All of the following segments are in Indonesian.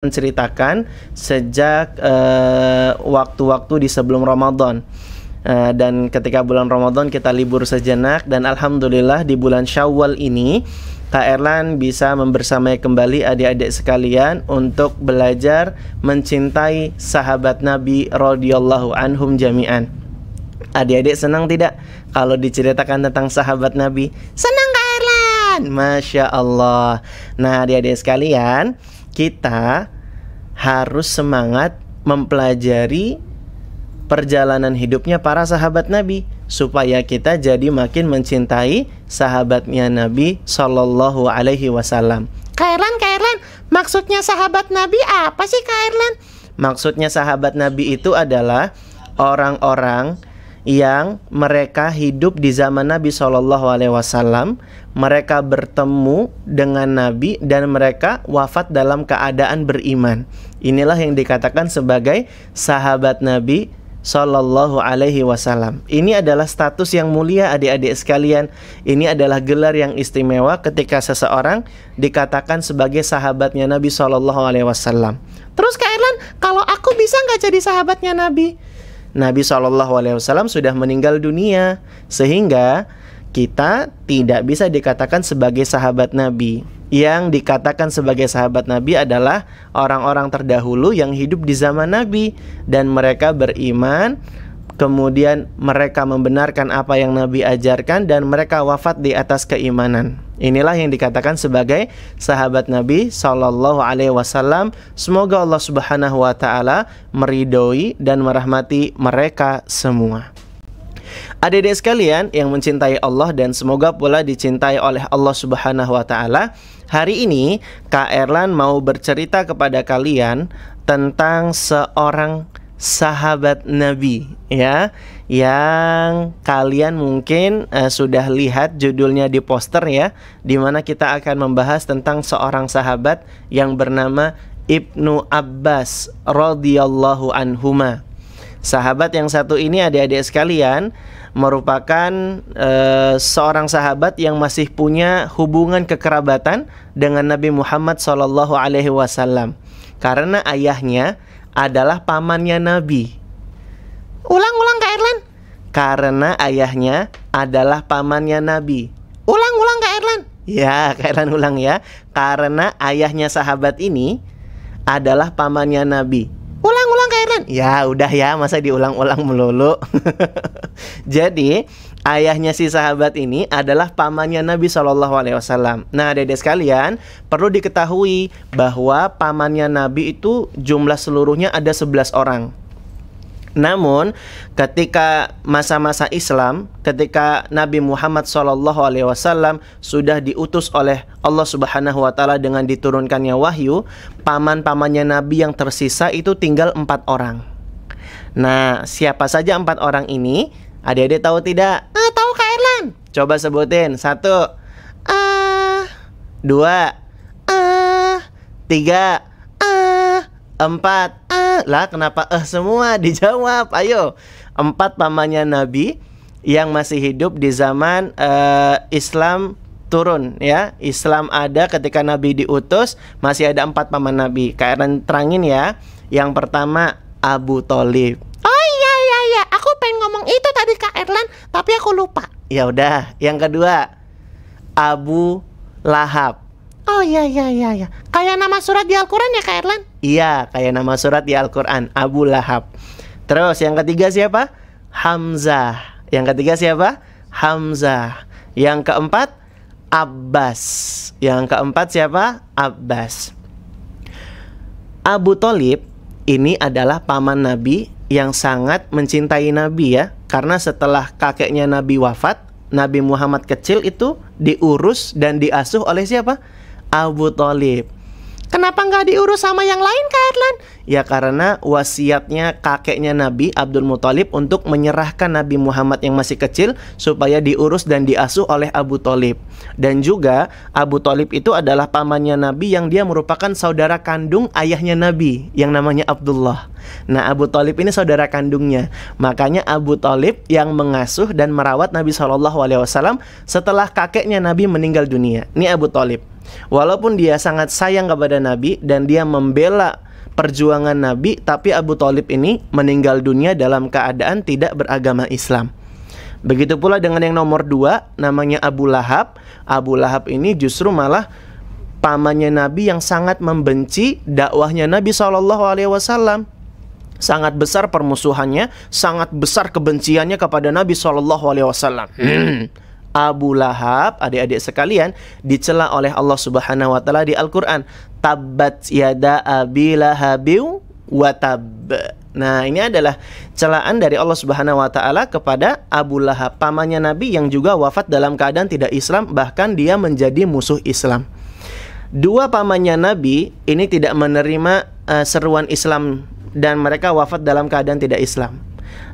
menceritakan sejak eh, waktu-waktu uh, di sebelum Ramadan. Uh, dan ketika bulan Ramadan kita libur sejenak dan alhamdulillah di bulan Syawal ini Kak Erlan bisa membersamai kembali adik-adik sekalian untuk belajar mencintai sahabat Nabi radhiyallahu anhum jami'an. Adik-adik senang tidak kalau diceritakan tentang sahabat Nabi? Senang Kak Erlan. Masya Allah Nah adik-adik sekalian kita harus semangat mempelajari perjalanan hidupnya para sahabat Nabi supaya kita jadi makin mencintai sahabatnya Nabi Shallallahu Alaihi Wasallam. Kairlan, Kairlan, maksudnya sahabat Nabi apa sih Kairlan? Maksudnya sahabat Nabi itu adalah orang-orang yang mereka hidup di zaman Nabi Shallallahu Alaihi Wasallam, mereka bertemu dengan Nabi dan mereka wafat dalam keadaan beriman. Inilah yang dikatakan sebagai sahabat Nabi Shallallahu Alaihi Wasallam. Ini adalah status yang mulia adik-adik sekalian. Ini adalah gelar yang istimewa ketika seseorang dikatakan sebagai sahabatnya Nabi Shallallahu Alaihi Wasallam. Terus Kak Erlan, kalau aku bisa nggak jadi sahabatnya Nabi? Nabi Shallallahu Alaihi Wasallam sudah meninggal dunia, sehingga kita tidak bisa dikatakan sebagai sahabat Nabi. Yang dikatakan sebagai sahabat Nabi adalah orang-orang terdahulu yang hidup di zaman Nabi dan mereka beriman, kemudian mereka membenarkan apa yang Nabi ajarkan dan mereka wafat di atas keimanan. Inilah yang dikatakan sebagai sahabat Nabi Shallallahu Alaihi Wasallam. Semoga Allah Subhanahu Wa Taala meridoi dan merahmati mereka semua. Adik-adik sekalian yang mencintai Allah dan semoga pula dicintai oleh Allah Subhanahu wa taala, hari ini Kak Erlan mau bercerita kepada kalian tentang seorang sahabat Nabi ya yang kalian mungkin uh, sudah lihat judulnya di poster ya, di mana kita akan membahas tentang seorang sahabat yang bernama Ibnu Abbas radhiyallahu anhuma. Sahabat yang satu ini adik-adik sekalian merupakan uh, seorang sahabat yang masih punya hubungan kekerabatan dengan Nabi Muhammad SAW karena ayahnya adalah pamannya Nabi Ulang-ulang Kak Erlan. Karena ayahnya adalah pamannya Nabi. Ulang-ulang Kak Erlan. Ya, Kak Erlan ulang ya. Karena ayahnya sahabat ini adalah pamannya Nabi. Ulang-ulang Kak Erlan. Ya, udah ya, masa diulang-ulang melulu. Jadi, ayahnya si sahabat ini adalah pamannya Nabi Shallallahu Alaihi Wasallam. Nah, Dedek sekalian perlu diketahui bahwa pamannya Nabi itu jumlah seluruhnya ada 11 orang. Namun ketika masa-masa Islam, ketika Nabi Muhammad SAW sudah diutus oleh Allah Subhanahu wa taala dengan diturunkannya wahyu, paman-pamannya Nabi yang tersisa itu tinggal empat orang. Nah, siapa saja empat orang ini? Adik-adik tahu tidak? Ah, tahu Kak Erlan. Coba sebutin. Satu. Ah. Dua. Ah. Tiga. Empat. Ah, lah kenapa eh semua dijawab? Ayo. Empat pamannya Nabi yang masih hidup di zaman uh, Islam turun ya Islam ada ketika Nabi diutus masih ada empat paman Nabi kalian terangin ya yang pertama Abu Talib oh iya iya iya aku pengen ngomong itu tadi Kak Erlan tapi aku lupa ya udah yang kedua Abu Lahab Oh iya iya iya iya. Kayak nama surat di Al-Qur'an ya Kak Erlan? Iya, kayak nama surat di Al-Qur'an, Abu Lahab. Terus yang ketiga siapa? Hamzah. Yang ketiga siapa? Hamzah. Yang keempat Abbas. Yang keempat siapa? Abbas. Abu Talib ini adalah paman Nabi yang sangat mencintai Nabi ya. Karena setelah kakeknya Nabi wafat, Nabi Muhammad kecil itu diurus dan diasuh oleh siapa? Abu Talib. Kenapa nggak diurus sama yang lain Kak Erlan? Ya karena wasiatnya kakeknya Nabi Abdul Muthalib untuk menyerahkan Nabi Muhammad yang masih kecil supaya diurus dan diasuh oleh Abu Talib. Dan juga Abu Talib itu adalah pamannya Nabi yang dia merupakan saudara kandung ayahnya Nabi yang namanya Abdullah. Nah Abu Talib ini saudara kandungnya. Makanya Abu Talib yang mengasuh dan merawat Nabi Shallallahu Alaihi Wasallam setelah kakeknya Nabi meninggal dunia. Ini Abu Talib. Walaupun dia sangat sayang kepada Nabi dan dia membela perjuangan Nabi, tapi Abu Talib ini meninggal dunia dalam keadaan tidak beragama Islam. Begitu pula dengan yang nomor dua, namanya Abu Lahab. Abu Lahab ini justru malah pamannya Nabi yang sangat membenci dakwahnya Nabi Shallallahu Alaihi Wasallam sangat besar permusuhannya, sangat besar kebenciannya kepada Nabi Shallallahu Alaihi Wasallam. Abu Lahab, adik-adik sekalian, dicela oleh Allah Subhanahu wa taala di Al-Qur'an. Tabbat yada Abi Lahabiu wa Nah, ini adalah celaan dari Allah Subhanahu wa taala kepada Abu Lahab, pamannya Nabi yang juga wafat dalam keadaan tidak Islam, bahkan dia menjadi musuh Islam. Dua pamannya Nabi ini tidak menerima uh, seruan Islam dan mereka wafat dalam keadaan tidak Islam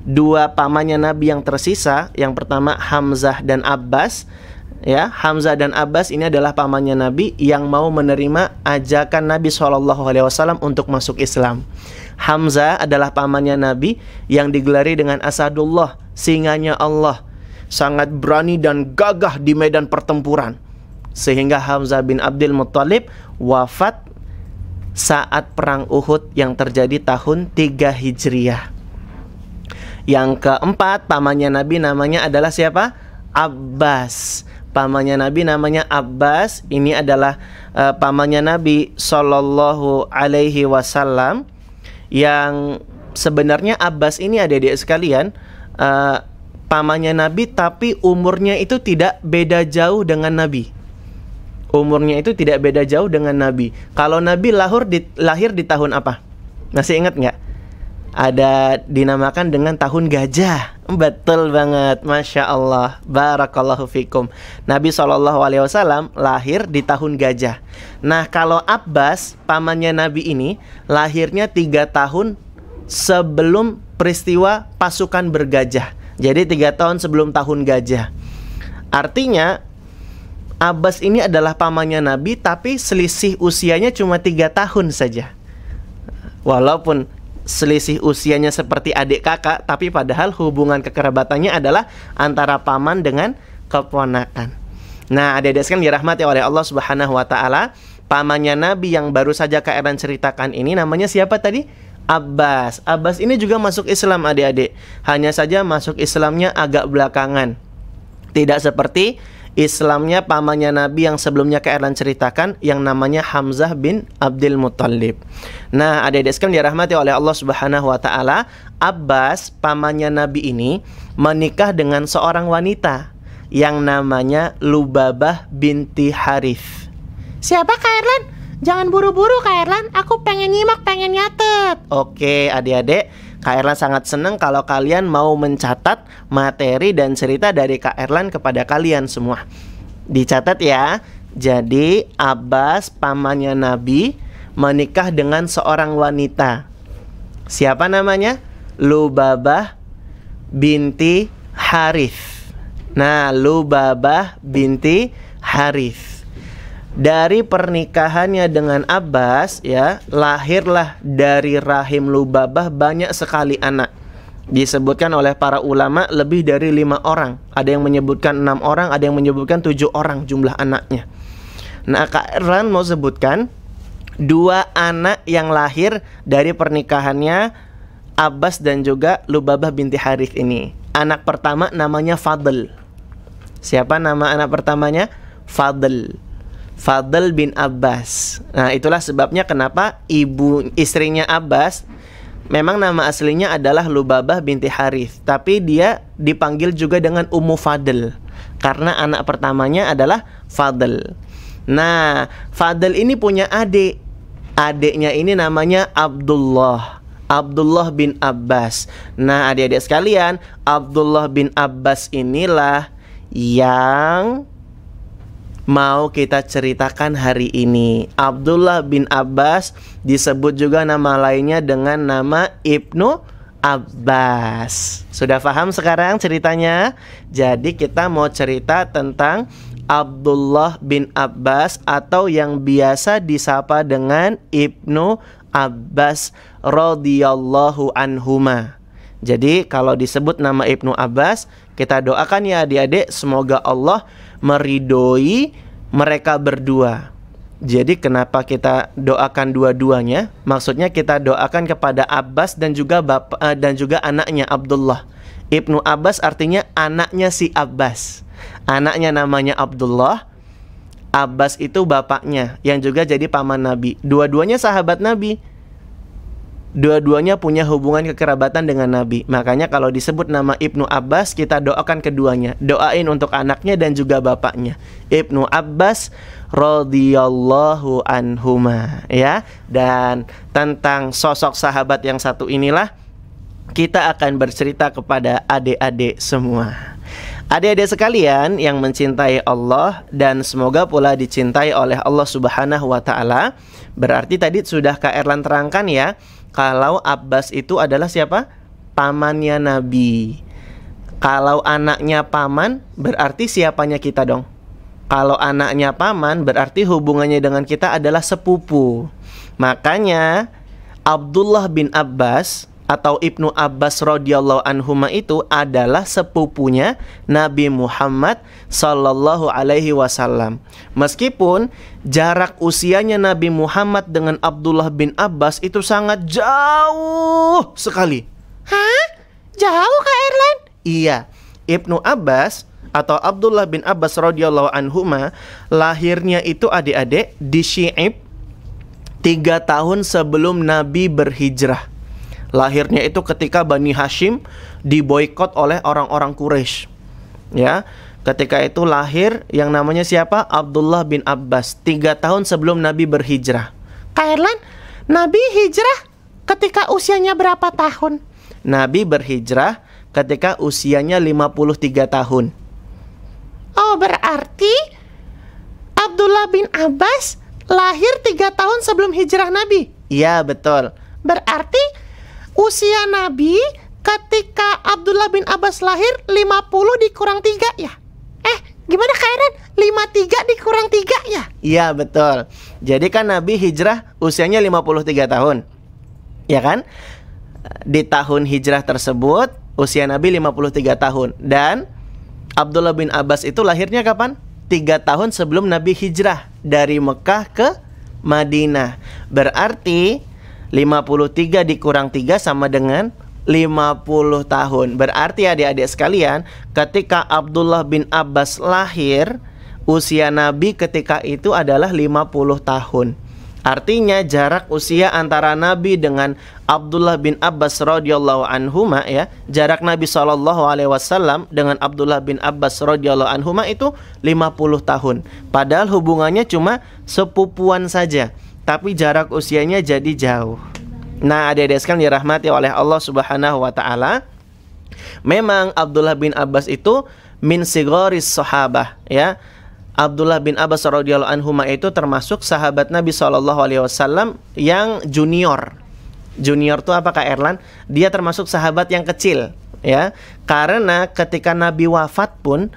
dua pamannya Nabi yang tersisa, yang pertama Hamzah dan Abbas, ya Hamzah dan Abbas ini adalah pamannya Nabi yang mau menerima ajakan Nabi Shallallahu Alaihi Wasallam untuk masuk Islam. Hamzah adalah pamannya Nabi yang digelari dengan Asadullah, singanya Allah, sangat berani dan gagah di medan pertempuran. Sehingga Hamzah bin Abdul Muthalib wafat saat perang Uhud yang terjadi tahun 3 Hijriah. Yang keempat, pamannya Nabi namanya adalah siapa? Abbas. Pamannya Nabi namanya Abbas. Ini adalah uh, pamannya Nabi Shallallahu Alaihi Wasallam yang sebenarnya Abbas ini ada di sekalian uh, pamannya Nabi tapi umurnya itu tidak beda jauh dengan Nabi umurnya itu tidak beda jauh dengan Nabi. Kalau Nabi lahir di, lahir di tahun apa? Masih ingat nggak? ada dinamakan dengan tahun gajah. Betul banget, masya Allah, barakallahu fikum. Nabi Shallallahu Alaihi Wasallam lahir di tahun gajah. Nah, kalau Abbas pamannya Nabi ini lahirnya tiga tahun sebelum peristiwa pasukan bergajah. Jadi tiga tahun sebelum tahun gajah. Artinya Abbas ini adalah pamannya Nabi tapi selisih usianya cuma tiga tahun saja. Walaupun selisih usianya seperti adik kakak, tapi padahal hubungan kekerabatannya adalah antara paman dengan keponakan. Nah, adik-adik sekalian dirahmati oleh Allah Subhanahu wa taala, pamannya Nabi yang baru saja Kak Eran ceritakan ini namanya siapa tadi? Abbas. Abbas ini juga masuk Islam adik-adik. Hanya saja masuk Islamnya agak belakangan. Tidak seperti Islamnya pamannya Nabi yang sebelumnya ke Erlan ceritakan yang namanya Hamzah bin Abdul Muthalib. Nah, adik-adik sekalian dirahmati oleh Allah Subhanahu wa taala, Abbas pamannya Nabi ini menikah dengan seorang wanita yang namanya Lubabah binti Harif. Siapa Kak Erlan? Jangan buru-buru Kak Erlan, aku pengen nyimak, pengen nyatet. Oke, adik-adik. Kak Erlan sangat senang kalau kalian mau mencatat materi dan cerita dari Kak Erlan kepada kalian semua. Dicatat ya. Jadi Abbas pamannya Nabi menikah dengan seorang wanita. Siapa namanya? Lubabah binti Harith. Nah, Lubabah binti Harith dari pernikahannya dengan Abbas ya lahirlah dari rahim Lubabah banyak sekali anak disebutkan oleh para ulama lebih dari lima orang ada yang menyebutkan enam orang ada yang menyebutkan tujuh orang jumlah anaknya nah Kak Ran mau sebutkan dua anak yang lahir dari pernikahannya Abbas dan juga Lubabah binti Harith ini anak pertama namanya Fadl siapa nama anak pertamanya Fadl Fadl bin Abbas. Nah, itulah sebabnya kenapa ibu istrinya Abbas memang nama aslinya adalah Lubabah binti Harith, tapi dia dipanggil juga dengan Ummu Fadl karena anak pertamanya adalah Fadl. Nah, Fadl ini punya adik. Adiknya ini namanya Abdullah. Abdullah bin Abbas. Nah, adik-adik sekalian, Abdullah bin Abbas inilah yang mau kita ceritakan hari ini. Abdullah bin Abbas disebut juga nama lainnya dengan nama Ibnu Abbas. Sudah paham sekarang ceritanya? Jadi kita mau cerita tentang Abdullah bin Abbas atau yang biasa disapa dengan Ibnu Abbas radhiyallahu anhuma. Jadi kalau disebut nama Ibnu Abbas, kita doakan ya adik-adik semoga Allah meridoi mereka berdua. Jadi kenapa kita doakan dua-duanya? Maksudnya kita doakan kepada Abbas dan juga bapak eh, dan juga anaknya Abdullah. Ibnu Abbas artinya anaknya si Abbas. Anaknya namanya Abdullah. Abbas itu bapaknya yang juga jadi paman Nabi. Dua-duanya sahabat Nabi dua-duanya punya hubungan kekerabatan dengan Nabi. Makanya kalau disebut nama Ibnu Abbas, kita doakan keduanya. Doain untuk anaknya dan juga bapaknya. Ibnu Abbas radhiyallahu anhuma ya. Dan tentang sosok sahabat yang satu inilah kita akan bercerita kepada adik-adik semua. Adik-adik sekalian yang mencintai Allah dan semoga pula dicintai oleh Allah Subhanahu wa taala. Berarti tadi sudah Kak Erlan terangkan ya kalau Abbas itu adalah siapa? Pamannya Nabi. Kalau anaknya paman, berarti siapanya kita dong? Kalau anaknya paman, berarti hubungannya dengan kita adalah sepupu. Makanya, Abdullah bin Abbas atau Ibnu Abbas radhiyallahu anhuma itu adalah sepupunya Nabi Muhammad sallallahu alaihi wasallam. Meskipun jarak usianya Nabi Muhammad dengan Abdullah bin Abbas itu sangat jauh sekali. Hah? Jauh Kak Erlan? Iya. Ibnu Abbas atau Abdullah bin Abbas radhiyallahu anhuma lahirnya itu adik-adik di Syi'ib tiga tahun sebelum Nabi berhijrah. Lahirnya itu ketika Bani Hashim diboykot oleh orang-orang Quraisy. Ya, ketika itu lahir yang namanya siapa? Abdullah bin Abbas. Tiga tahun sebelum Nabi berhijrah. Kairlan, Nabi hijrah ketika usianya berapa tahun? Nabi berhijrah ketika usianya 53 tahun. Oh, berarti Abdullah bin Abbas lahir tiga tahun sebelum hijrah Nabi? Iya, betul. Berarti usia Nabi ketika Abdullah bin Abbas lahir 50 dikurang 3 ya? Eh, gimana lima 53 dikurang 3 ya? Iya, betul. Jadi kan Nabi hijrah usianya 53 tahun. Ya kan? Di tahun hijrah tersebut usia Nabi 53 tahun dan Abdullah bin Abbas itu lahirnya kapan? Tiga tahun sebelum Nabi hijrah dari Mekah ke Madinah. Berarti 53 dikurang 3 sama dengan 50 tahun. Berarti adik-adik sekalian, ketika Abdullah bin Abbas lahir, usia Nabi ketika itu adalah 50 tahun. Artinya jarak usia antara Nabi dengan Abdullah bin Abbas radhiyallahu anhuma ya, jarak Nabi Shallallahu alaihi wasallam dengan Abdullah bin Abbas radhiyallahu anhuma itu 50 tahun. Padahal hubungannya cuma sepupuan saja tapi jarak usianya jadi jauh. Nah, adik-adik sekalian dirahmati oleh Allah Subhanahu wa taala. Memang Abdullah bin Abbas itu min sigoris sahabah ya. Abdullah bin Abbas radhiyallahu anhu itu termasuk sahabat Nabi Shallallahu alaihi wasallam yang junior. Junior itu apa Kak Erlan? Dia termasuk sahabat yang kecil ya. Karena ketika Nabi wafat pun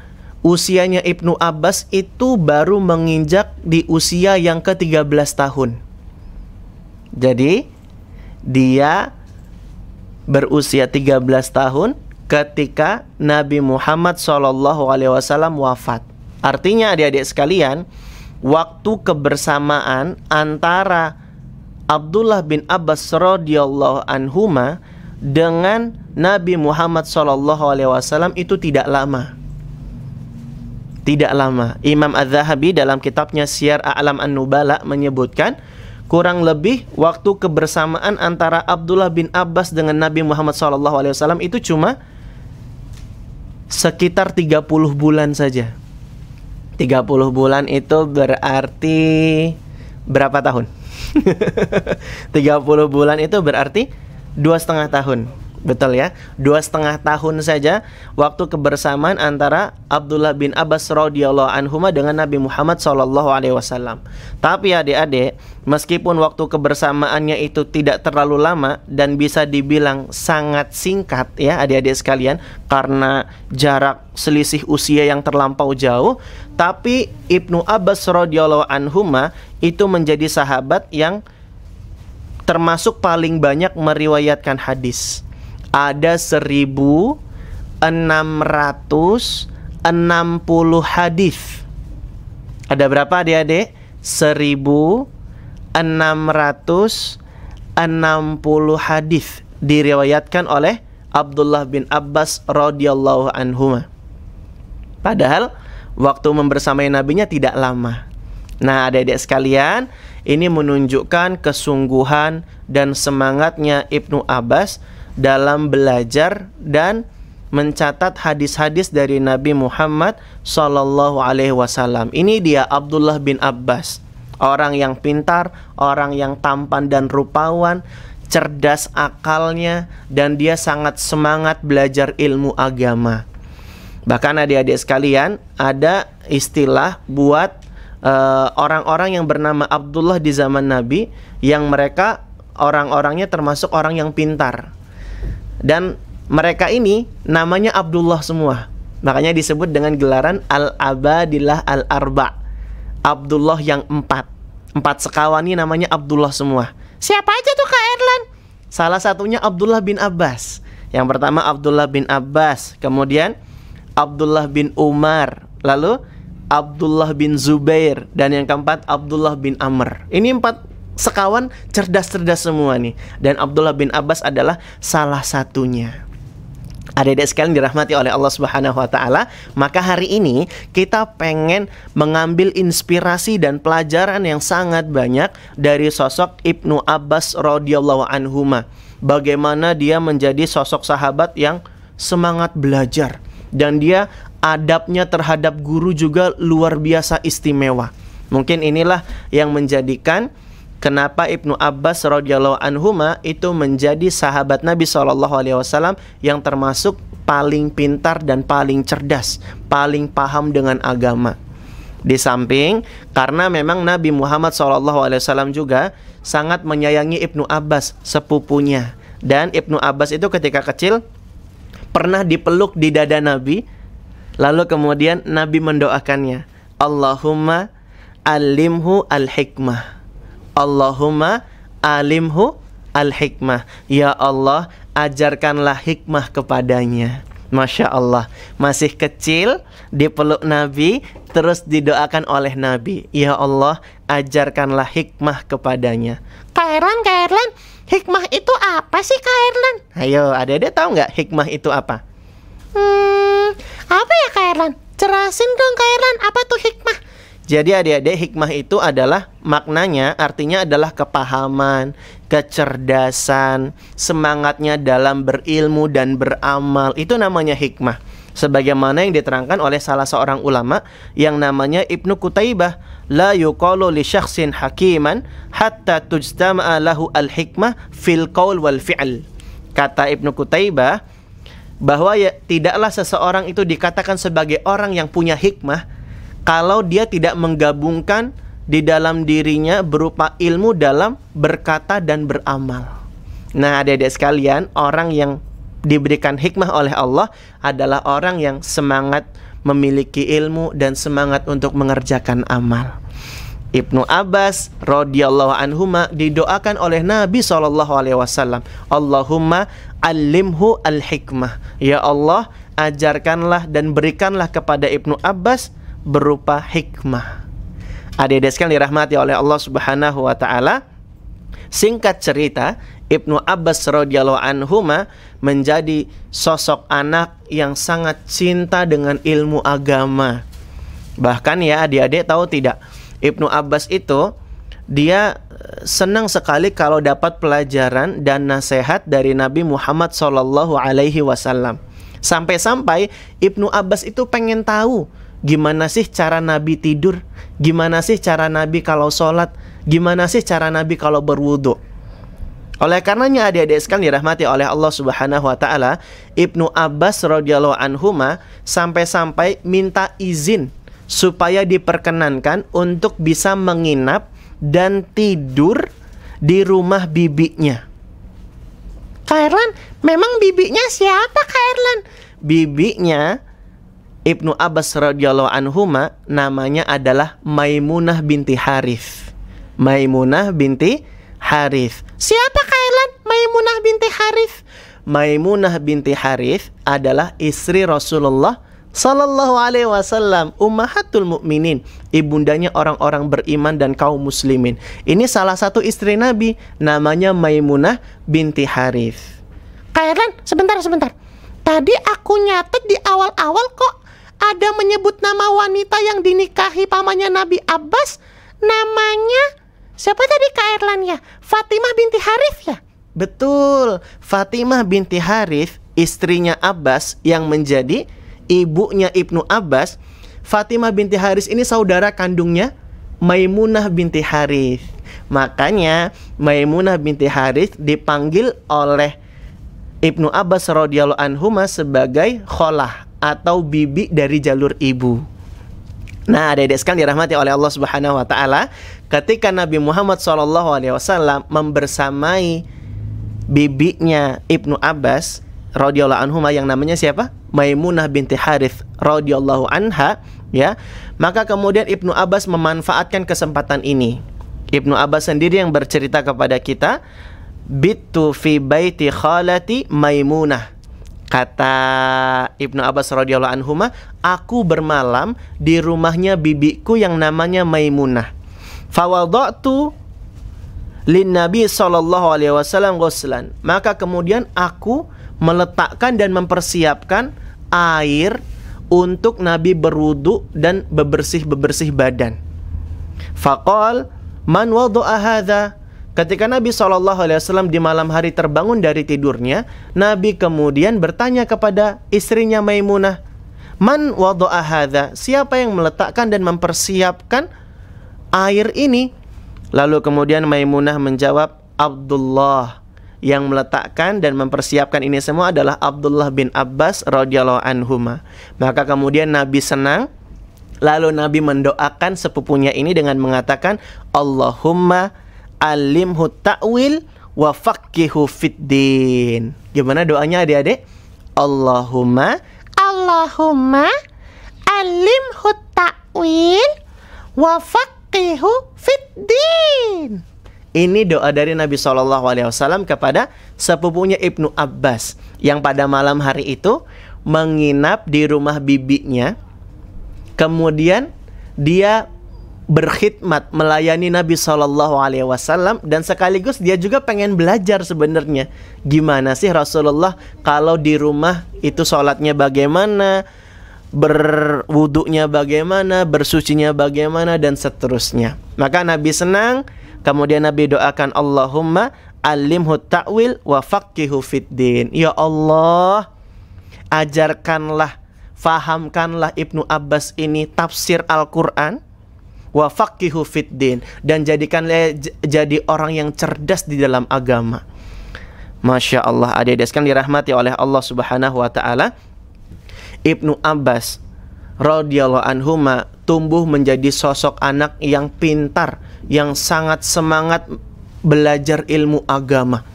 usianya Ibnu Abbas itu baru menginjak di usia yang ke-13 tahun. Jadi dia berusia 13 tahun ketika Nabi Muhammad SAW wasallam wafat. Artinya adik-adik sekalian, waktu kebersamaan antara Abdullah bin Abbas radhiyallahu anhuma dengan Nabi Muhammad Shallallahu itu tidak lama tidak lama. Imam Az-Zahabi dalam kitabnya Syiar A'lam An-Nubala menyebutkan kurang lebih waktu kebersamaan antara Abdullah bin Abbas dengan Nabi Muhammad SAW itu cuma sekitar 30 bulan saja. 30 bulan itu berarti berapa tahun? 30 bulan itu berarti dua setengah tahun Betul ya, dua setengah tahun saja waktu kebersamaan antara Abdullah bin Abbas radhiyallahu anhuma dengan Nabi Muhammad saw. alaihi wasallam. Tapi adik-adik, meskipun waktu kebersamaannya itu tidak terlalu lama dan bisa dibilang sangat singkat ya adik-adik sekalian karena jarak selisih usia yang terlampau jauh, tapi Ibnu Abbas radhiyallahu anhuma itu menjadi sahabat yang termasuk paling banyak meriwayatkan hadis ada 1660 hadis. Ada berapa adik-adik? 1660 hadis diriwayatkan oleh Abdullah bin Abbas radhiyallahu anhu. Padahal waktu membersamai nabinya tidak lama. Nah, adik-adik sekalian, ini menunjukkan kesungguhan dan semangatnya Ibnu Abbas dalam belajar dan mencatat hadis-hadis dari Nabi Muhammad Shallallahu Alaihi Wasallam. Ini dia Abdullah bin Abbas, orang yang pintar, orang yang tampan dan rupawan, cerdas akalnya, dan dia sangat semangat belajar ilmu agama. Bahkan adik-adik sekalian, ada istilah buat eh, orang-orang uh, orang -orang yang bernama Abdullah di zaman Nabi yang mereka orang-orangnya termasuk orang yang pintar dan mereka ini namanya Abdullah semua. Makanya disebut dengan gelaran Al-Abadillah Al-Arba. Abdullah yang empat. Empat sekawan ini namanya Abdullah semua. Siapa aja tuh Kak Erlan? Salah satunya Abdullah bin Abbas. Yang pertama Abdullah bin Abbas, kemudian Abdullah bin Umar, lalu Abdullah bin Zubair dan yang keempat Abdullah bin Amr. Ini empat sekawan cerdas-cerdas semua nih. Dan Abdullah bin Abbas adalah salah satunya. Adik-adik sekalian dirahmati oleh Allah Subhanahu wa taala, maka hari ini kita pengen mengambil inspirasi dan pelajaran yang sangat banyak dari sosok Ibnu Abbas radhiyallahu anhu. Bagaimana dia menjadi sosok sahabat yang semangat belajar dan dia adabnya terhadap guru juga luar biasa istimewa. Mungkin inilah yang menjadikan kenapa Ibnu Abbas radhiyallahu anhuma itu menjadi sahabat Nabi Shallallahu alaihi wasallam yang termasuk paling pintar dan paling cerdas, paling paham dengan agama. Di samping karena memang Nabi Muhammad SAW juga sangat menyayangi Ibnu Abbas sepupunya dan Ibnu Abbas itu ketika kecil pernah dipeluk di dada Nabi lalu kemudian Nabi mendoakannya Allahumma alimhu al-hikmah Allahumma alimhu al-hikmah. Ya Allah, ajarkanlah hikmah kepadanya. Masya Allah, masih kecil dipeluk Nabi, terus didoakan oleh Nabi. Ya Allah, ajarkanlah hikmah kepadanya. Kairan, Kairan, hikmah itu apa sih Kairan? Ayo, ada-ada tahu nggak hikmah itu apa? Hmm, apa ya Kairan? Cerasin dong Kairan, apa tuh hikmah? Jadi adik-adik hikmah itu adalah maknanya artinya adalah kepahaman, kecerdasan, semangatnya dalam berilmu dan beramal. Itu namanya hikmah. Sebagaimana yang diterangkan oleh salah seorang ulama yang namanya Ibnu Kutaibah, la yuqalu li syakhsin hakiman hatta tujtama'a lahu al-hikmah fil qaul wal fi'l. Kata Ibnu Kutaibah bahwa ya, tidaklah seseorang itu dikatakan sebagai orang yang punya hikmah kalau dia tidak menggabungkan di dalam dirinya berupa ilmu dalam berkata dan beramal. Nah, adik-adik sekalian, orang yang diberikan hikmah oleh Allah adalah orang yang semangat memiliki ilmu dan semangat untuk mengerjakan amal. Ibnu Abbas radhiyallahu anhuma didoakan oleh Nabi Shallallahu alaihi wasallam, "Allahumma alimhu al-hikmah." Ya Allah, ajarkanlah dan berikanlah kepada Ibnu Abbas berupa hikmah. Adik-adik sekalian dirahmati oleh Allah Subhanahu wa taala. Singkat cerita, Ibnu Abbas radhiyallahu anhu menjadi sosok anak yang sangat cinta dengan ilmu agama. Bahkan ya adik-adik tahu tidak, Ibnu Abbas itu dia eh, senang sekali kalau dapat pelajaran dan nasihat dari Nabi Muhammad SAW. Sampai-sampai Ibnu Abbas itu pengen tahu Gimana sih cara Nabi tidur? Gimana sih cara Nabi kalau sholat? Gimana sih cara Nabi kalau berwudhu? Oleh karenanya adik-adik sekalian dirahmati oleh Allah Subhanahu wa taala, Ibnu Abbas radhiyallahu anhuma sampai-sampai minta izin supaya diperkenankan untuk bisa menginap dan tidur di rumah bibinya. Kairlan, memang bibinya siapa Kairlan? Bibinya Ibnu Abbas radhiyallahu anhu namanya adalah Maimunah binti Harith. Maimunah binti Harith. Siapa Kailan? Maimunah binti Harith. Maimunah binti Harith adalah istri Rasulullah Sallallahu alaihi wasallam Ummahatul mukminin Ibundanya orang-orang beriman dan kaum muslimin Ini salah satu istri Nabi Namanya Maimunah binti Harith Kailan, sebentar, sebentar Tadi aku nyatet di awal-awal kok ada menyebut nama wanita yang dinikahi pamannya Nabi Abbas, namanya siapa tadi Kak Erlan ya? Fatimah binti Harif ya? Betul, Fatimah binti Harif istrinya Abbas yang menjadi ibunya Ibnu Abbas. Fatimah binti Haris ini saudara kandungnya Maimunah binti Haris. Makanya Maimunah binti Haris dipanggil oleh Ibnu Abbas radhiyallahu anhu sebagai kholah atau bibi dari jalur ibu. Nah, adik-adik sekalian dirahmati oleh Allah Subhanahu wa taala, ketika Nabi Muhammad SAW membersamai bibinya Ibnu Abbas radhiyallahu anhu yang namanya siapa? Maimunah binti Harith radhiyallahu anha, ya. Maka kemudian Ibnu Abbas memanfaatkan kesempatan ini. Ibnu Abbas sendiri yang bercerita kepada kita, "Bittu fi baiti khalati Maimunah." Kata Ibnu Abbas radhiyallahu anhu, aku bermalam di rumahnya bibiku yang namanya Maimunah. Fawadatu lin Nabi sallallahu alaihi wasallam ghuslan. Maka kemudian aku meletakkan dan mempersiapkan air untuk Nabi berwudu dan bebersih-bebersih badan. Faqal man wada'a hadza? Ketika Nabi Shallallahu di malam hari terbangun dari tidurnya, Nabi kemudian bertanya kepada istrinya Maimunah, Man wadu'ahadha, siapa yang meletakkan dan mempersiapkan air ini? Lalu kemudian Maimunah menjawab, Abdullah yang meletakkan dan mempersiapkan ini semua adalah Abdullah bin Abbas radhiyallahu anhuma. Maka kemudian Nabi senang lalu Nabi mendoakan sepupunya ini dengan mengatakan Allahumma alimhu ta'wil wa faqihu fiddin. Gimana doanya adik-adik? Allahumma Allahumma alimhu ta'wil wa faqihu fiddin. Ini doa dari Nabi Shallallahu Alaihi Wasallam kepada sepupunya Ibnu Abbas yang pada malam hari itu menginap di rumah bibinya. Kemudian dia berkhidmat melayani Nabi Shallallahu Alaihi Wasallam dan sekaligus dia juga pengen belajar sebenarnya gimana sih Rasulullah kalau di rumah itu sholatnya bagaimana berwuduknya bagaimana bersucinya bagaimana dan seterusnya maka Nabi senang kemudian Nabi doakan Allahumma alimhu ta'wil wa faqihu fiddin ya Allah ajarkanlah fahamkanlah Ibnu Abbas ini tafsir Al-Qur'an wa faqihu dan jadikanlah jadi orang yang cerdas di dalam agama. Masya Allah adik-adik sekalian dirahmati oleh Allah Subhanahu wa taala. Ibnu Abbas radhiyallahu anhu tumbuh menjadi sosok anak yang pintar, yang sangat semangat belajar ilmu agama.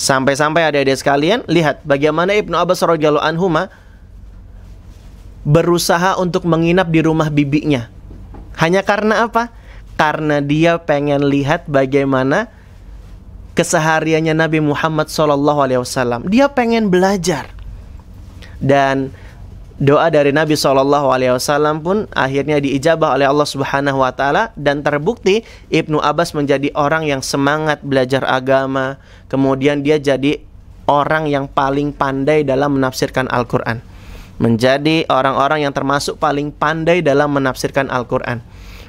Sampai-sampai adik-adik sekalian, lihat bagaimana Ibnu Abbas radhiyallahu anhu berusaha untuk menginap di rumah bibinya hanya karena apa? Karena dia pengen lihat bagaimana kesehariannya Nabi Muhammad SAW. Dia pengen belajar. Dan doa dari Nabi SAW pun akhirnya diijabah oleh Allah Subhanahu Wa Taala dan terbukti Ibnu Abbas menjadi orang yang semangat belajar agama. Kemudian dia jadi orang yang paling pandai dalam menafsirkan Al-Quran menjadi orang-orang yang termasuk paling pandai dalam menafsirkan Al-Qur'an.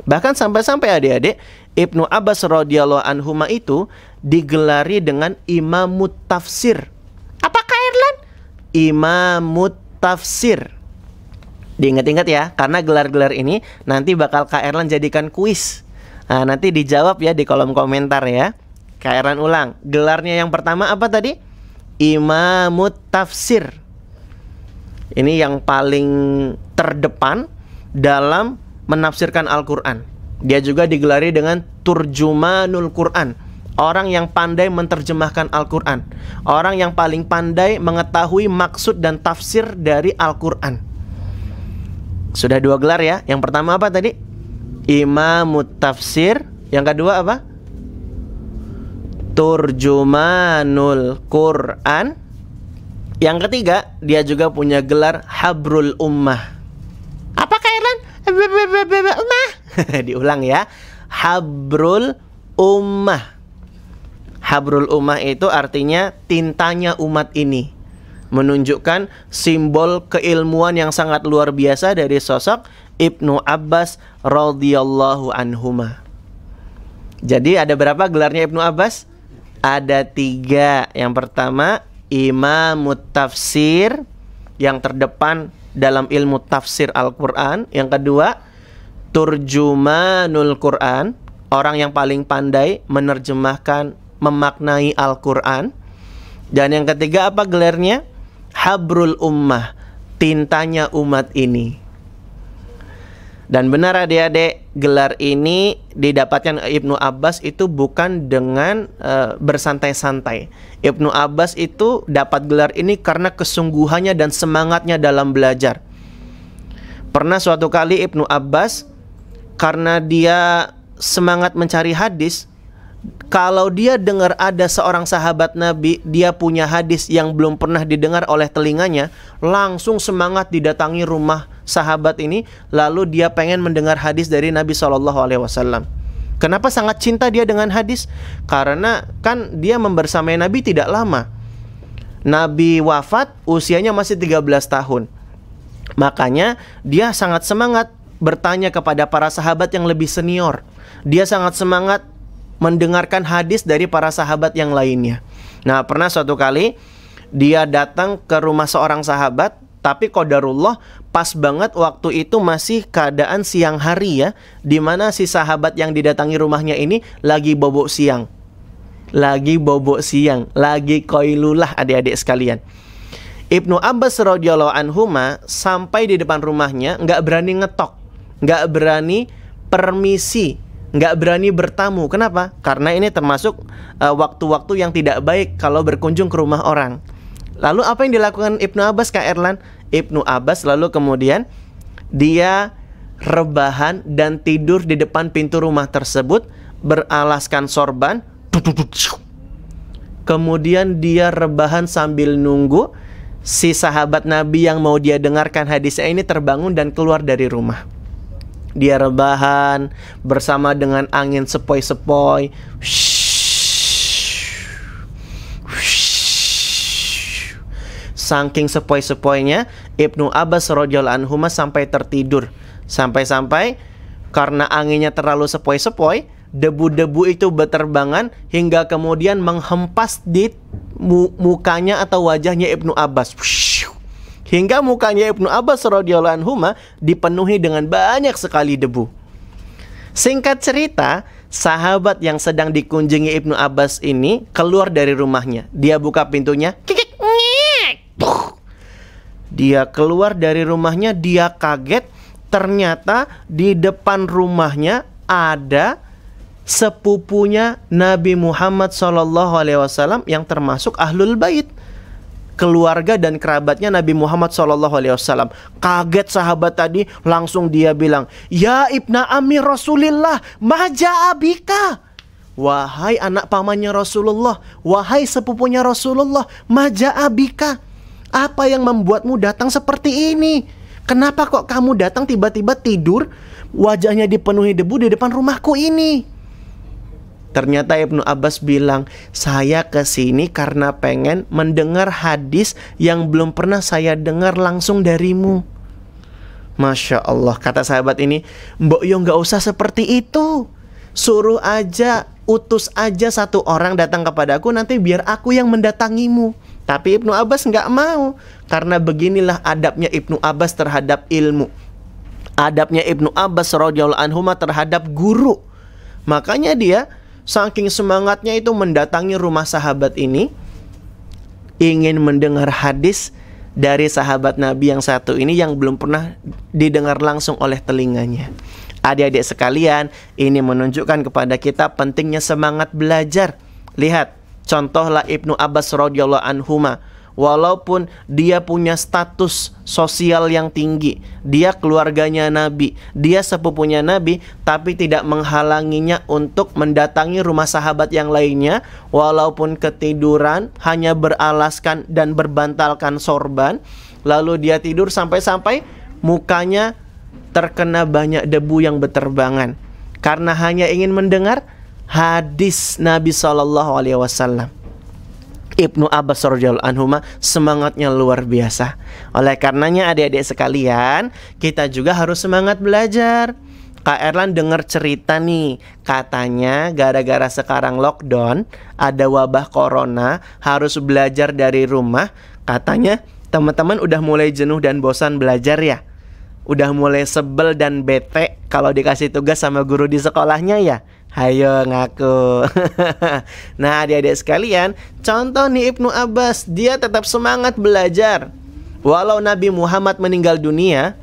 Bahkan sampai-sampai adik-adik Ibnu Abbas radhiyallahu anhu itu digelari dengan imamut tafsir. Apakah Erlan? Imamut tafsir. Diingat-ingat ya, karena gelar-gelar ini nanti bakal Kak Erlan jadikan kuis. Nah, nanti dijawab ya di kolom komentar ya. Kak Erlan ulang, gelarnya yang pertama apa tadi? Imamut tafsir ini yang paling terdepan dalam menafsirkan Al-Quran. Dia juga digelari dengan Turjumanul Quran. Orang yang pandai menerjemahkan Al-Quran. Orang yang paling pandai mengetahui maksud dan tafsir dari Al-Quran. Sudah dua gelar ya. Yang pertama apa tadi? Imamut Tafsir. Yang kedua apa? Turjumanul Quran. Yang ketiga, dia juga punya gelar Habrul Ummah. Apa Kailan? Ummah. Diulang ya. Habrul Ummah. Habrul Ummah itu artinya tintanya umat ini. Menunjukkan simbol keilmuan yang sangat luar biasa dari sosok Ibnu Abbas radhiyallahu anhuma. Jadi ada berapa gelarnya Ibnu Abbas? Ada tiga. Yang pertama Imam tafsir yang terdepan dalam ilmu tafsir Al-Qur'an, yang kedua turjumanul Qur'an, orang yang paling pandai menerjemahkan memaknai Al-Qur'an. Dan yang ketiga apa gelarnya? Habrul ummah, tintanya umat ini. Dan benar adik-adik, gelar ini didapatkan Ibnu Abbas itu bukan dengan e, bersantai-santai. Ibnu Abbas itu dapat gelar ini karena kesungguhannya dan semangatnya dalam belajar. Pernah suatu kali Ibnu Abbas karena dia semangat mencari hadis, kalau dia dengar ada seorang sahabat Nabi, dia punya hadis yang belum pernah didengar oleh telinganya, langsung semangat didatangi rumah sahabat ini, lalu dia pengen mendengar hadis dari Nabi Shallallahu Alaihi Wasallam. Kenapa sangat cinta dia dengan hadis? Karena kan dia membersamai Nabi tidak lama. Nabi wafat usianya masih 13 tahun. Makanya dia sangat semangat bertanya kepada para sahabat yang lebih senior. Dia sangat semangat mendengarkan hadis dari para sahabat yang lainnya. Nah, pernah suatu kali dia datang ke rumah seorang sahabat, tapi kodarullah pas banget waktu itu masih keadaan siang hari ya, di mana si sahabat yang didatangi rumahnya ini lagi bobok siang. Lagi bobok siang, lagi koilulah adik-adik sekalian. Ibnu Abbas radhiyallahu anhu sampai di depan rumahnya nggak berani ngetok, nggak berani permisi nggak berani bertamu. Kenapa? Karena ini termasuk eh, waktu-waktu uh, yang tidak baik kalau berkunjung ke rumah orang. Lalu apa yang dilakukan Ibnu Abbas Kak Erlan? Ibnu Abbas lalu kemudian dia rebahan dan tidur di depan pintu rumah tersebut beralaskan sorban. Kemudian dia rebahan sambil nunggu si sahabat Nabi yang mau dia dengarkan hadisnya ini terbangun dan keluar dari rumah dia rebahan bersama dengan angin sepoi-sepoi. Saking sepoi-sepoinya, Ibnu Abbas Rojol anhuma sampai tertidur. Sampai-sampai karena anginnya terlalu sepoi-sepoi, debu-debu itu beterbangan hingga kemudian menghempas di mukanya atau wajahnya Ibnu Abbas. Wush hingga mukanya Ibnu Abbas radhiyallahu anhu dipenuhi dengan banyak sekali debu. Singkat cerita, sahabat yang sedang dikunjungi Ibnu Abbas ini keluar dari rumahnya. Dia buka pintunya. Dia keluar dari rumahnya, dia kaget. Ternyata di depan rumahnya ada sepupunya Nabi Muhammad SAW yang termasuk ahlul bait keluarga dan kerabatnya Nabi Muhammad Shallallahu Alaihi Wasallam. Kaget sahabat tadi langsung dia bilang, ya ibna Amir Rasulillah, maja abika. Wahai anak pamannya Rasulullah, wahai sepupunya Rasulullah, maja abika. Apa yang membuatmu datang seperti ini? Kenapa kok kamu datang tiba-tiba tidur, wajahnya dipenuhi debu di depan rumahku ini? Ternyata Ibnu Abbas bilang, "Saya ke sini karena pengen mendengar hadis yang belum pernah saya dengar langsung darimu." Masya Allah, kata sahabat ini, Mbok Yo nggak usah seperti itu. Suruh aja, utus aja satu orang datang kepadaku, nanti biar aku yang mendatangimu. Tapi Ibnu Abbas nggak mau, karena beginilah adabnya Ibnu Abbas terhadap ilmu. Adabnya Ibnu Abbas radhiyallahu anhu terhadap guru. Makanya dia Saking semangatnya itu mendatangi rumah sahabat ini ingin mendengar hadis dari sahabat Nabi yang satu ini yang belum pernah didengar langsung oleh telinganya. Adik-adik sekalian, ini menunjukkan kepada kita pentingnya semangat belajar. Lihat, contohlah Ibnu Abbas radhiyallahu anhuma walaupun dia punya status sosial yang tinggi, dia keluarganya Nabi, dia sepupunya Nabi, tapi tidak menghalanginya untuk mendatangi rumah sahabat yang lainnya, walaupun ketiduran, hanya beralaskan dan berbantalkan sorban, lalu dia tidur sampai-sampai mukanya terkena banyak debu yang berterbangan karena hanya ingin mendengar hadis Nabi Shallallahu Alaihi Wasallam. Ibnu Abbas radhiyallahu anhuma semangatnya luar biasa. Oleh karenanya adik-adik sekalian, kita juga harus semangat belajar. Kak Erlan dengar cerita nih, katanya gara-gara sekarang lockdown, ada wabah corona, harus belajar dari rumah. Katanya teman-teman udah mulai jenuh dan bosan belajar ya udah mulai sebel dan bete kalau dikasih tugas sama guru di sekolahnya ya? Hayo ngaku. nah, adik-adik sekalian, contoh nih Ibnu Abbas, dia tetap semangat belajar. Walau Nabi Muhammad meninggal dunia,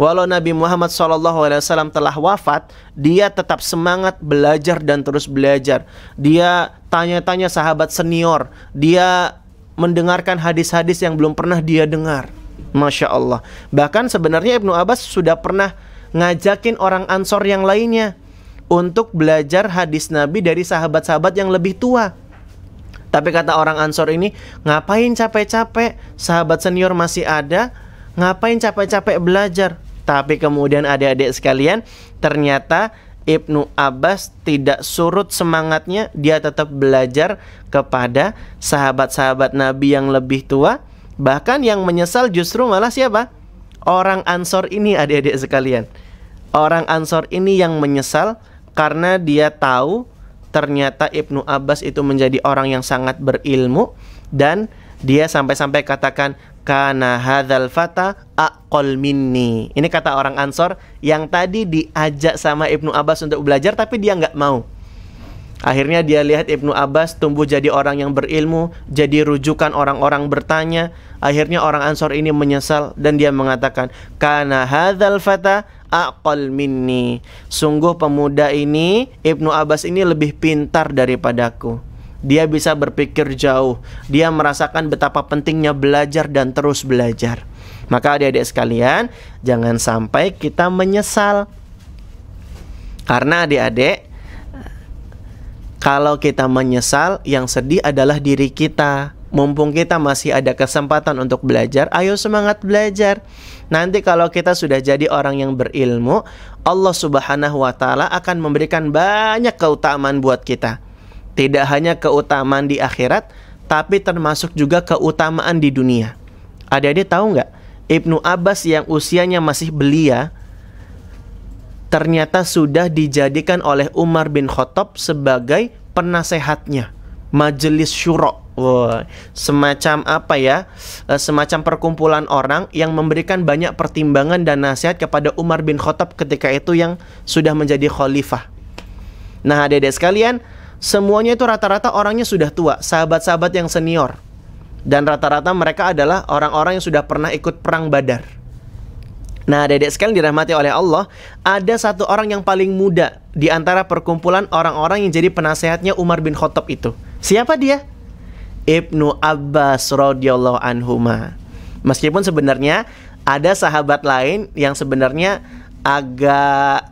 walau Nabi Muhammad SAW telah wafat, dia tetap semangat belajar dan terus belajar. Dia tanya-tanya sahabat senior, dia mendengarkan hadis-hadis yang belum pernah dia dengar. Masya Allah. Bahkan sebenarnya Ibnu Abbas sudah pernah ngajakin orang Ansor yang lainnya untuk belajar hadis Nabi dari sahabat-sahabat yang lebih tua. Tapi kata orang Ansor ini, ngapain capek-capek? Sahabat senior masih ada, ngapain capek-capek belajar? Tapi kemudian adik-adik sekalian, ternyata Ibnu Abbas tidak surut semangatnya, dia tetap belajar kepada sahabat-sahabat Nabi yang lebih tua Bahkan yang menyesal justru malah siapa? Orang Ansor ini adik-adik sekalian. Orang Ansor ini yang menyesal karena dia tahu ternyata Ibnu Abbas itu menjadi orang yang sangat berilmu dan dia sampai-sampai katakan karena hadal fata aqal minni. Ini kata orang Ansor yang tadi diajak sama Ibnu Abbas untuk belajar tapi dia nggak mau. Akhirnya dia lihat Ibnu Abbas tumbuh jadi orang yang berilmu, jadi rujukan orang-orang bertanya, Akhirnya orang Ansor ini menyesal dan dia mengatakan, karena hadzal fata aqal minni." Sungguh pemuda ini, Ibnu Abbas ini lebih pintar daripadaku. Dia bisa berpikir jauh. Dia merasakan betapa pentingnya belajar dan terus belajar. Maka adik-adik sekalian, jangan sampai kita menyesal. Karena adik-adik, kalau kita menyesal, yang sedih adalah diri kita mumpung kita masih ada kesempatan untuk belajar, ayo semangat belajar. Nanti kalau kita sudah jadi orang yang berilmu, Allah Subhanahu wa taala akan memberikan banyak keutamaan buat kita. Tidak hanya keutamaan di akhirat, tapi termasuk juga keutamaan di dunia. Ada-ada tahu nggak? Ibnu Abbas yang usianya masih belia ternyata sudah dijadikan oleh Umar bin Khattab sebagai penasehatnya majelis syurok wow. semacam apa ya? Eh, semacam perkumpulan orang yang memberikan banyak pertimbangan dan nasihat kepada Umar bin Khattab ketika itu yang sudah menjadi khalifah. Nah, Adik-adik sekalian, semuanya itu rata-rata orangnya sudah tua, sahabat-sahabat yang senior. Dan rata-rata mereka adalah orang-orang yang sudah pernah ikut perang Badar. Nah, Adik-adik sekalian dirahmati oleh Allah, ada satu orang yang paling muda di antara perkumpulan orang-orang yang jadi penasehatnya Umar bin Khattab itu. Siapa dia? Ibnu Abbas radhiyallahu anhuma. Meskipun sebenarnya ada sahabat lain yang sebenarnya agak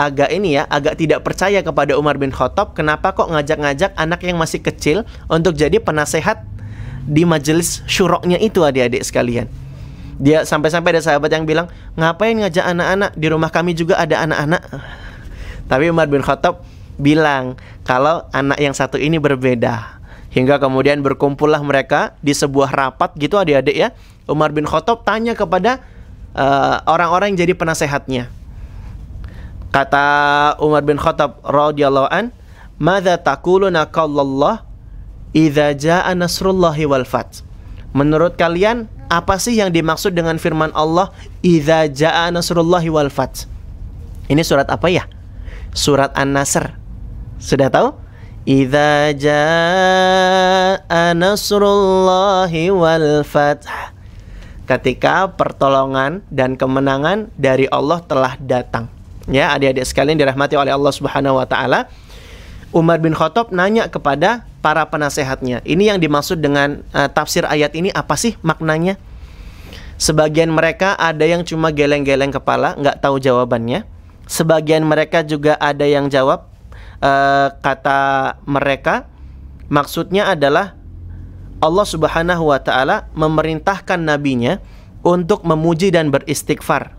agak ini ya, agak tidak percaya kepada Umar bin Khattab kenapa kok ngajak-ngajak anak yang masih kecil untuk jadi penasehat di majelis syuroknya itu adik-adik sekalian. Dia sampai-sampai ada sahabat yang bilang, "Ngapain ngajak anak-anak? Di rumah kami juga ada anak-anak." Tapi Umar bin Khattab bilang, "Kalau anak yang satu ini berbeda." Hingga kemudian berkumpullah mereka di sebuah rapat gitu adik-adik ya. Umar bin Khattab tanya kepada eh, orang-orang uh, yang jadi penasehatnya. Kata Umar bin Khattab radhiyallahu an, "Madza taquluna qallallah idza jaa nasrullahi wal fath?" Menurut kalian apa sih yang dimaksud dengan firman Allah idza jaa nasrullahi wal fath? Ini surat apa ya? Surat An-Nasr. Sudah tahu? Idza jaa nasrullahi wal fath. Ketika pertolongan dan kemenangan dari Allah telah datang. Ya, adik-adik sekalian dirahmati oleh Allah Subhanahu wa taala. Umar bin Khattab nanya kepada para penasehatnya, "Ini yang dimaksud dengan uh, tafsir ayat ini apa sih maknanya?" Sebagian mereka ada yang cuma geleng-geleng kepala, nggak tahu jawabannya. Sebagian mereka juga ada yang jawab, Eh, kata mereka maksudnya adalah Allah Subhanahu wa taala memerintahkan nabinya untuk memuji dan beristighfar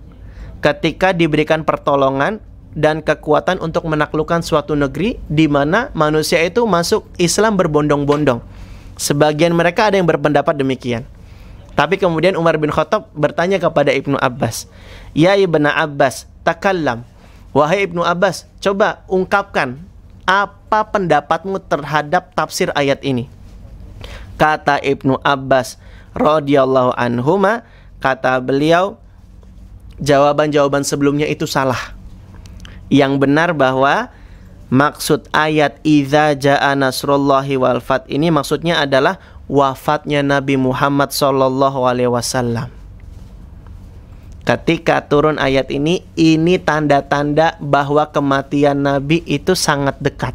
ketika diberikan pertolongan dan kekuatan untuk menaklukkan suatu negeri di mana manusia itu masuk Islam berbondong-bondong. Sebagian mereka ada yang berpendapat demikian. Tapi kemudian Umar bin Khattab bertanya kepada Ibnu Abbas, "Ya Ibnu Abbas, takallam." Wahai Ibnu Abbas, coba ungkapkan apa pendapatmu terhadap tafsir ayat ini? Kata Ibnu Abbas radhiyallahu anhuma, kata beliau, jawaban-jawaban sebelumnya itu salah. Yang benar bahwa maksud ayat idza jaa nasrullahi wal fat ini maksudnya adalah wafatnya Nabi Muhammad sallallahu alaihi wasallam. Ketika turun ayat ini, ini tanda-tanda bahwa kematian Nabi itu sangat dekat.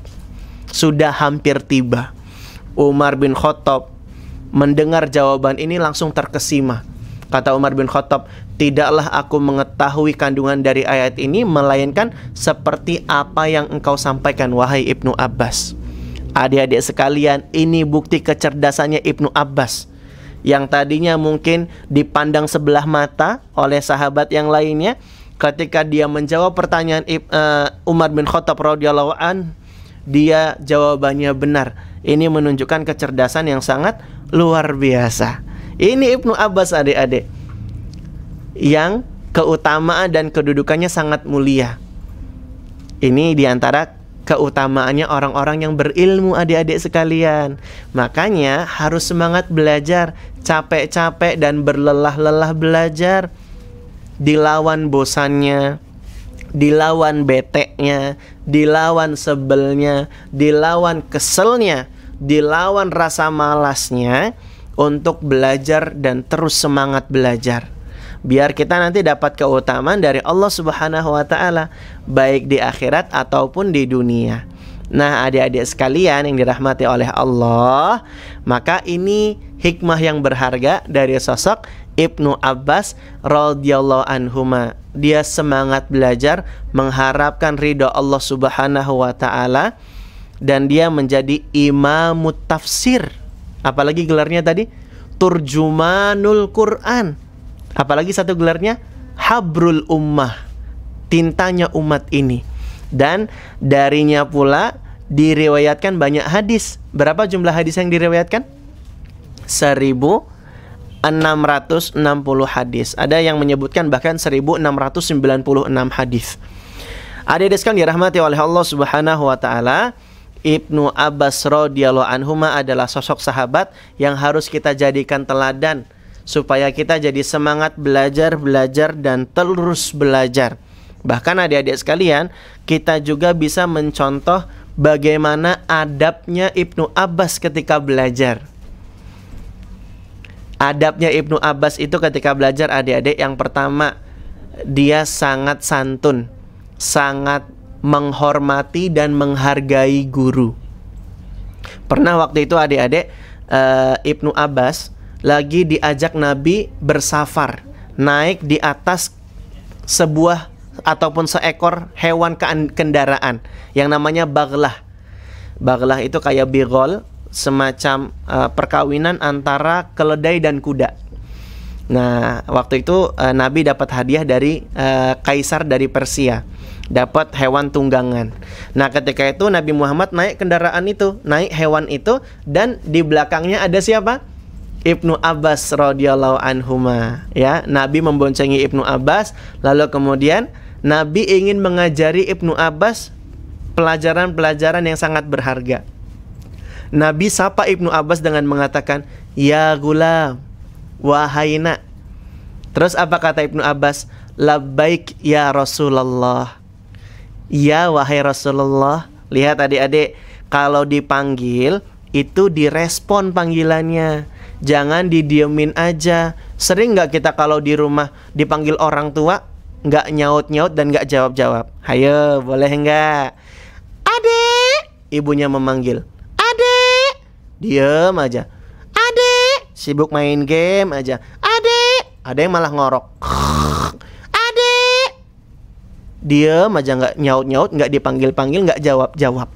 Sudah hampir tiba. Umar bin Khattab mendengar jawaban ini langsung terkesima. Kata Umar bin Khattab, "Tidaklah aku mengetahui kandungan dari ayat ini melainkan seperti apa yang engkau sampaikan wahai Ibnu Abbas." Adik-adik sekalian, ini bukti kecerdasannya Ibnu Abbas yang tadinya mungkin dipandang sebelah mata oleh sahabat yang lainnya ketika dia menjawab pertanyaan uh, Umar bin Khattab radhiyallahu an dia jawabannya benar ini menunjukkan kecerdasan yang sangat luar biasa ini Ibnu Abbas adik-adik yang keutamaan dan kedudukannya sangat mulia ini diantara keutamaannya orang-orang yang berilmu adik-adik sekalian. Makanya harus semangat belajar, capek-capek dan berlelah-lelah belajar. Dilawan bosannya, dilawan beteknya, dilawan sebelnya, dilawan keselnya, dilawan rasa malasnya untuk belajar dan terus semangat belajar biar kita nanti dapat keutamaan dari Allah Subhanahu wa taala baik di akhirat ataupun di dunia. Nah, adik-adik sekalian yang dirahmati oleh Allah, maka ini hikmah yang berharga dari sosok Ibnu Abbas radhiyallahu anhuma. Dia semangat belajar mengharapkan ridho Allah Subhanahu wa taala dan dia menjadi imam tafsir. Apalagi gelarnya tadi Turjumanul Quran Apalagi satu gelarnya habrul ummah, tintanya umat ini. Dan darinya pula diriwayatkan banyak hadis. Berapa jumlah hadis yang diriwayatkan? 1.660 hadis. Ada yang menyebutkan bahkan 1696 hadis. Adik-adik kan dirahmati oleh Allah Subhanahu wa taala, Ibnu Abbas radhiyallahu anhuma adalah sosok sahabat yang harus kita jadikan teladan supaya kita jadi semangat belajar, belajar dan terus belajar. Bahkan adik-adik sekalian, kita juga bisa mencontoh bagaimana adabnya Ibnu Abbas ketika belajar. Adabnya Ibnu Abbas itu ketika belajar adik-adik yang pertama dia sangat santun, sangat menghormati dan menghargai guru. Pernah waktu itu adik-adik eh, Ibnu Abbas lagi diajak Nabi bersafar, naik di atas sebuah ataupun seekor hewan kendaraan yang namanya baglah. Baglah itu kayak birol, semacam uh, perkawinan antara keledai dan kuda. Nah, waktu itu uh, Nabi dapat hadiah dari uh, kaisar dari Persia, dapat hewan tunggangan. Nah, ketika itu Nabi Muhammad naik kendaraan itu, naik hewan itu dan di belakangnya ada siapa? Ibnu Abbas radhiyallahu anhuma ya Nabi memboncengi Ibnu Abbas lalu kemudian Nabi ingin mengajari Ibnu Abbas pelajaran-pelajaran yang sangat berharga Nabi sapa Ibnu Abbas dengan mengatakan ya gula wahai nak terus apa kata Ibnu Abbas labbaik ya Rasulullah ya wahai Rasulullah lihat adik-adik kalau dipanggil itu direspon panggilannya jangan didiemin aja sering nggak kita kalau di rumah dipanggil orang tua nggak nyaut nyaut dan nggak jawab jawab hayo boleh nggak adik ibunya memanggil adik diem aja adik sibuk main game aja adik ada yang malah ngorok adik diem aja nggak nyaut nyaut nggak dipanggil panggil nggak jawab jawab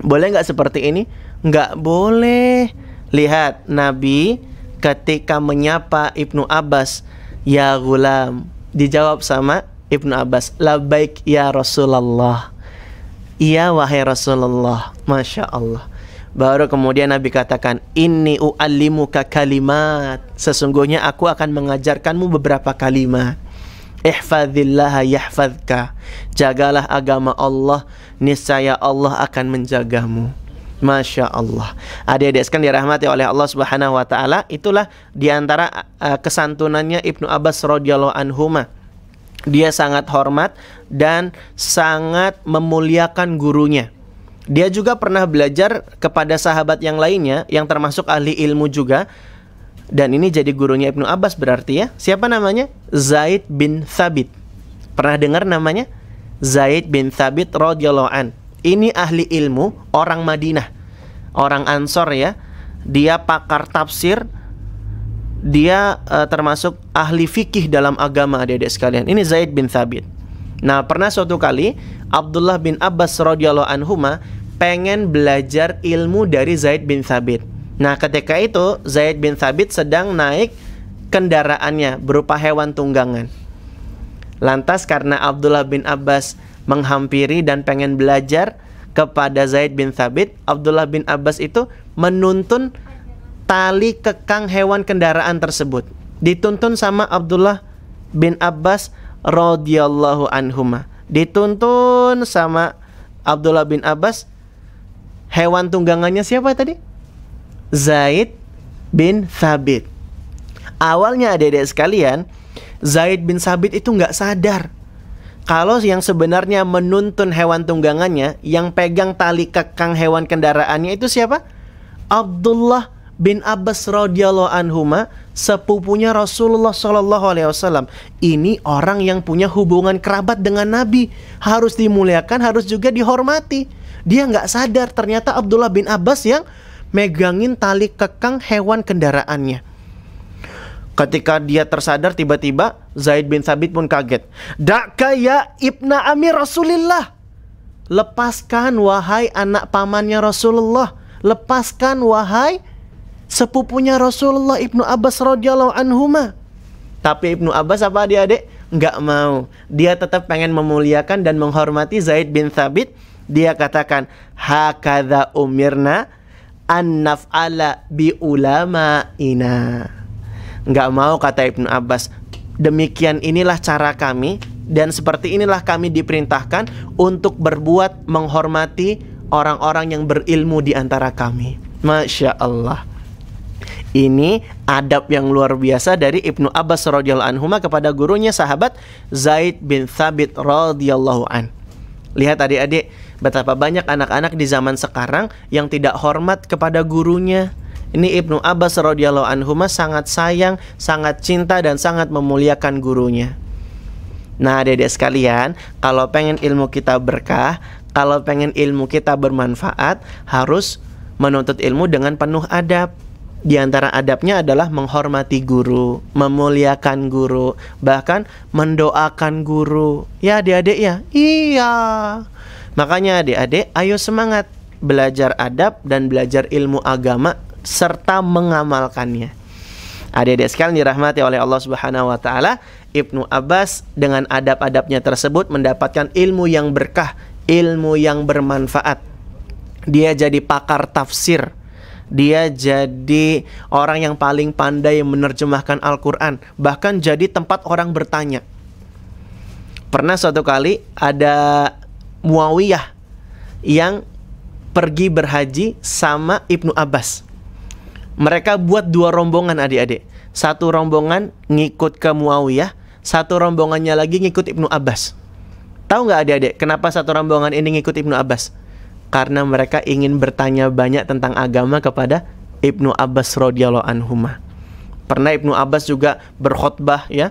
boleh nggak seperti ini nggak boleh Lihat Nabi ketika menyapa Ibnu Abbas, "Ya gulam." Dijawab sama Ibnu Abbas, baik ya Rasulullah." "Iya wahai Rasulullah." Masya Allah. Baru kemudian Nabi katakan, ini "Inni uallimuka kalimat." Sesungguhnya aku akan mengajarkanmu beberapa kalimat. ya yahfazka. Jagalah agama Allah, niscaya Allah akan menjagamu. Masya Allah. Adik-adik sekalian dirahmati oleh Allah Subhanahu wa taala, itulah diantara uh, kesantunannya Ibnu Abbas radhiyallahu anhuma. Dia sangat hormat dan sangat memuliakan gurunya. Dia juga pernah belajar kepada sahabat yang lainnya yang termasuk ahli ilmu juga. Dan ini jadi gurunya Ibnu Abbas berarti ya. Siapa namanya? Zaid bin Thabit. Pernah dengar namanya? Zaid bin Thabit radhiyallahu an. Ini ahli ilmu orang Madinah orang Ansor ya. Dia pakar tafsir. Dia uh, termasuk ahli fikih dalam agama adik-adik sekalian. Ini Zaid bin Thabit. Nah, pernah suatu kali Abdullah bin Abbas radhiyallahu anhuma pengen belajar ilmu dari Zaid bin Thabit. Nah, ketika itu Zaid bin Thabit sedang naik kendaraannya berupa hewan tunggangan. Lantas karena Abdullah bin Abbas menghampiri dan pengen belajar, kepada Zaid bin Thabit, Abdullah bin Abbas itu menuntun tali kekang hewan kendaraan tersebut. Dituntun sama Abdullah bin Abbas radhiyallahu anhuma. Dituntun sama Abdullah bin Abbas hewan tunggangannya siapa tadi? Zaid bin Thabit. Awalnya adik-adik sekalian, Zaid bin Thabit itu nggak sadar kalau yang sebenarnya menuntun hewan tunggangannya, yang pegang tali kekang hewan kendaraannya itu siapa? Abdullah bin Abbas radhiyallahu anhuma, sepupunya Rasulullah shallallahu alaihi wasallam. Ini orang yang punya hubungan kerabat dengan Nabi, harus dimuliakan, harus juga dihormati. Dia nggak sadar ternyata Abdullah bin Abbas yang megangin tali kekang hewan kendaraannya. Ketika dia tersadar tiba-tiba Zaid bin Sabit pun kaget. Daka ya ibna amir Rasulillah. Lepaskan wahai anak pamannya Rasulullah. Lepaskan wahai sepupunya Rasulullah Ibnu Abbas radhiyallahu anhuma. Tapi Ibnu Abbas apa dia adik? Nggak mau. Dia tetap pengen memuliakan dan menghormati Zaid bin Sabit. Dia katakan, Hakadha umirna an naf'ala bi ulama'ina. Nggak mau kata Ibnu Abbas. Demikian inilah cara kami dan seperti inilah kami diperintahkan untuk berbuat menghormati orang-orang yang berilmu di antara kami. Masya Allah. Ini adab yang luar biasa dari Ibnu Abbas radhiyallahu anhu kepada gurunya sahabat Zaid bin Thabit radhiyallahu an. Lihat adik-adik, betapa banyak anak-anak di zaman sekarang yang tidak hormat kepada gurunya, ini Ibnu Abbas radhiyallahu anhu sangat sayang, sangat cinta dan sangat memuliakan gurunya. Nah, Adik-adik sekalian, kalau pengen ilmu kita berkah, kalau pengen ilmu kita bermanfaat, harus menuntut ilmu dengan penuh adab. Di antara adabnya adalah menghormati guru, memuliakan guru, bahkan mendoakan guru. Ya adik-adik ya? Iya. Makanya adik-adik, ayo semangat belajar adab dan belajar ilmu agama serta mengamalkannya. Adik-adik sekalian dirahmati oleh Allah Subhanahu wa taala, Ibnu Abbas dengan adab-adabnya tersebut mendapatkan ilmu yang berkah, ilmu yang bermanfaat. Dia jadi pakar tafsir. Dia jadi orang yang paling pandai menerjemahkan Al-Qur'an, bahkan jadi tempat orang bertanya. Pernah suatu kali ada Muawiyah yang pergi berhaji sama Ibnu Abbas. Mereka buat dua rombongan adik-adik. Satu rombongan ngikut ke Muawiyah, satu rombongannya lagi ngikut Ibnu Abbas. Tahu nggak adik-adik kenapa satu rombongan ini ngikut Ibnu Abbas? Karena mereka ingin bertanya banyak tentang agama kepada Ibnu Abbas radhiyallahu anhu. Pernah Ibnu Abbas juga berkhotbah, ya.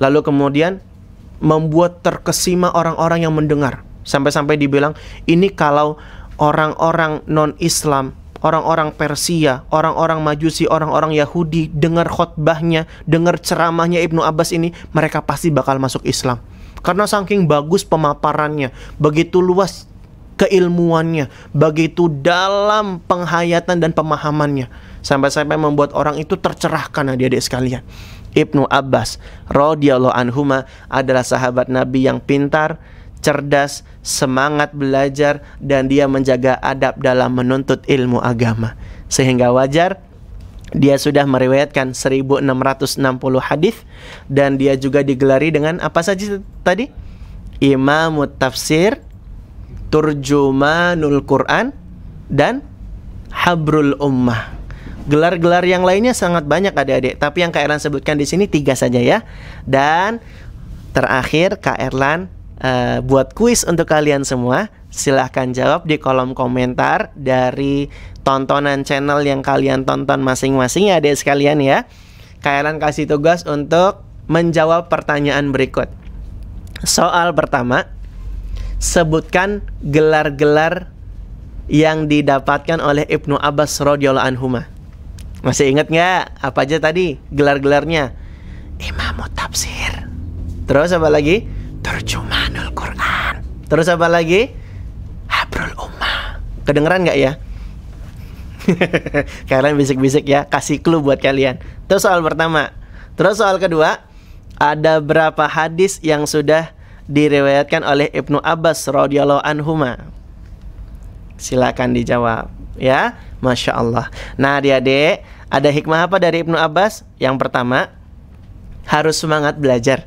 Lalu kemudian membuat terkesima orang-orang yang mendengar. Sampai-sampai dibilang, ini kalau orang-orang non-Islam orang-orang Persia, orang-orang Majusi, orang-orang Yahudi dengar khotbahnya, dengar ceramahnya Ibnu Abbas ini, mereka pasti bakal masuk Islam. Karena saking bagus pemaparannya, begitu luas keilmuannya, begitu dalam penghayatan dan pemahamannya. Sampai-sampai membuat orang itu tercerahkan adik-adik sekalian. Ibnu Abbas radhiyallahu anhuma adalah sahabat Nabi yang pintar, cerdas, semangat belajar, dan dia menjaga adab dalam menuntut ilmu agama. Sehingga wajar dia sudah meriwayatkan 1660 hadis dan dia juga digelari dengan apa saja tadi? Imam tafsir, turjumanul Quran dan habrul ummah. Gelar-gelar yang lainnya sangat banyak adik-adik, tapi yang Kak Erlan sebutkan di sini tiga saja ya. Dan terakhir Kak Erlan Eh, buat kuis untuk kalian semua. Silahkan jawab di kolom komentar dari tontonan channel yang kalian tonton masing-masing ya adik sekalian ya. Kalian kasih tugas untuk menjawab pertanyaan berikut. Soal pertama, sebutkan gelar-gelar yang didapatkan oleh Ibnu Abbas radhiyallahu anhu Masih ingat nggak apa aja tadi gelar-gelarnya? Imam tafsir. Terus apa lagi? Terjemahanul Quran. Terus apa lagi? Habrul Ummah. Kedengeran nggak ya? kalian bisik-bisik ya, kasih clue buat kalian. terus soal pertama. Terus soal kedua, ada berapa hadis yang sudah diriwayatkan oleh Ibnu Abbas radhiyallahu anhuma? Silakan dijawab ya. Masya Allah. Nah, dia adik ada hikmah apa dari Ibnu Abbas? Yang pertama, harus semangat belajar.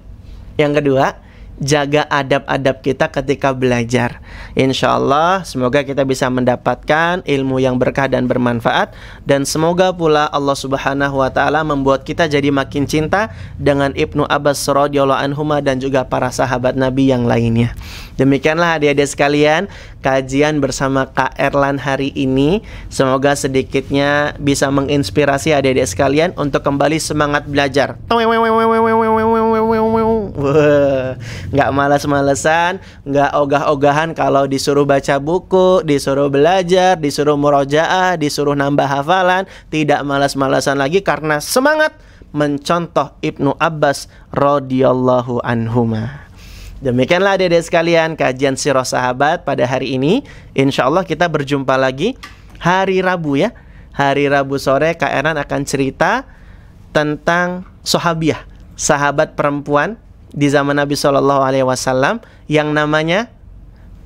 Yang kedua, jaga adab-adab kita ketika belajar. Insya Allah, semoga kita bisa mendapatkan ilmu yang berkah dan bermanfaat, dan semoga pula Allah Subhanahu wa Ta'ala membuat kita jadi makin cinta dengan Ibnu Abbas radhiyallahu anhu dan juga para sahabat Nabi yang lainnya. Demikianlah adik-adik sekalian, kajian bersama Kak Erlan hari ini. Semoga sedikitnya bisa menginspirasi adik-adik sekalian untuk kembali semangat belajar nggak malas-malesan, nggak ogah-ogahan kalau disuruh baca buku, disuruh belajar, disuruh murojaah, disuruh nambah hafalan, tidak malas malesan lagi karena semangat mencontoh Ibnu Abbas radhiyallahu anhuma. Demikianlah adik sekalian kajian sirah sahabat pada hari ini. Insya Allah kita berjumpa lagi hari Rabu ya. Hari Rabu sore Kak Eran akan cerita tentang sahabiah, sahabat perempuan di zaman Nabi Shallallahu Alaihi Wasallam yang namanya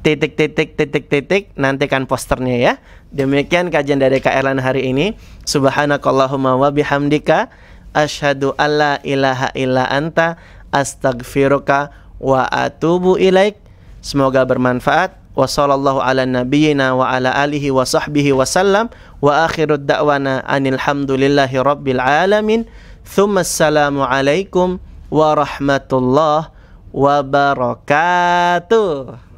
titik titik titik titik nantikan posternya ya demikian kajian dari KRLan hari ini subhanakallahumma wa bihamdika asyhadu alla ilaha illa anta astagfiruka wa atubu ilaik semoga bermanfaat Wassallallahu ala nabiyyina wa ala alihi wa sahbihi wa sallam wa akhiru da'wana anil hamdulillahi rabbil alamin thumma assalamu alaikum ورحمة الله وبركاته